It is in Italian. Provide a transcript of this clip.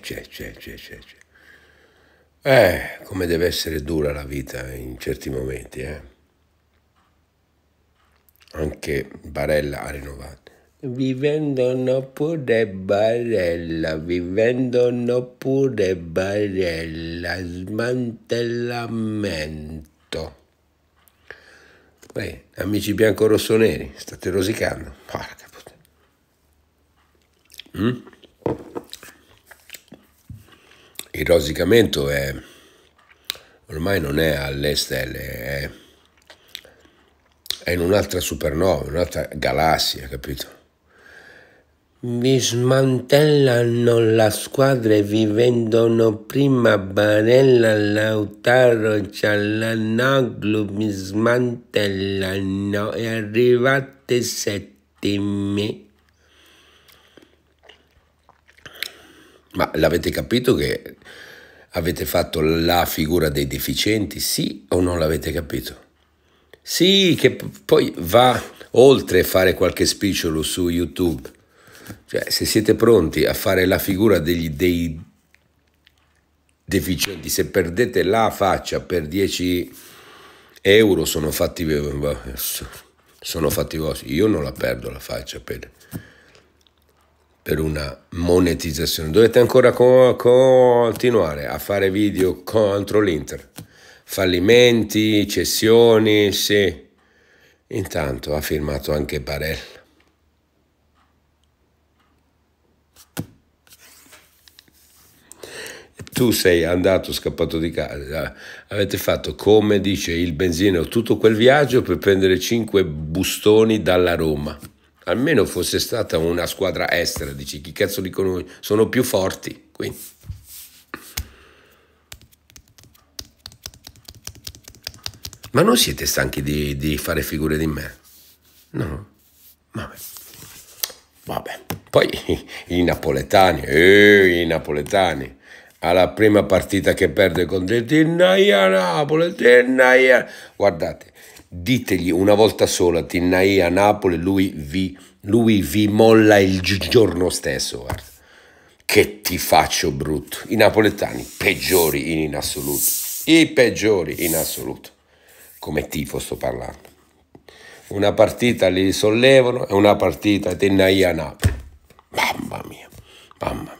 c'è, c'è, c'è, c'è, c'è. Eh, come deve essere dura la vita in certi momenti, eh. Anche Barella ha rinnovato. Vivendono pure Barella, vivendono pure Barella, smantellamento. Beh, amici bianco-rosso-neri, state rosicando. Porca puttana. Mm? il rosicamento è, ormai non è alle stelle, è, è in un'altra supernova, un'altra galassia, capito? Vi smantellano la squadra e vi vendono prima Barella, Lautaro, Cialanoglu, mi smantellano e arrivate settimi. Ma l'avete capito che avete fatto la figura dei deficienti? Sì o non l'avete capito? Sì, che poi va oltre fare qualche spicciolo su YouTube. Cioè, se siete pronti a fare la figura degli, dei deficienti, se perdete la faccia per 10 euro sono fatti, eh, sono fatti vostri. Io non la perdo la faccia per per una monetizzazione. Dovete ancora co continuare a fare video contro l'Inter. Fallimenti, cessioni, sì. Intanto ha firmato anche Barella. tu sei andato, scappato di casa, eh, avete fatto come dice il benzino tutto quel viaggio per prendere cinque bustoni dalla Roma almeno fosse stata una squadra estera, dici chi cazzo li conosci, sono più forti qui. Ma non siete stanchi di, di fare figure di me? No? Vabbè. Vabbè. Poi i napoletani, eh, i napoletani alla prima partita che perde con Tennaia Napoli, Tennaia. Guardate, Ditegli una volta sola, Tinnai a Napoli, lui vi, lui vi molla il giorno stesso. Guarda. Che ti faccio brutto. I napoletani peggiori in, in assoluto. I peggiori in assoluto. Come tifo sto parlando. Una partita li sollevano e una partita Tinnai a Napoli. Mamma mia, mamma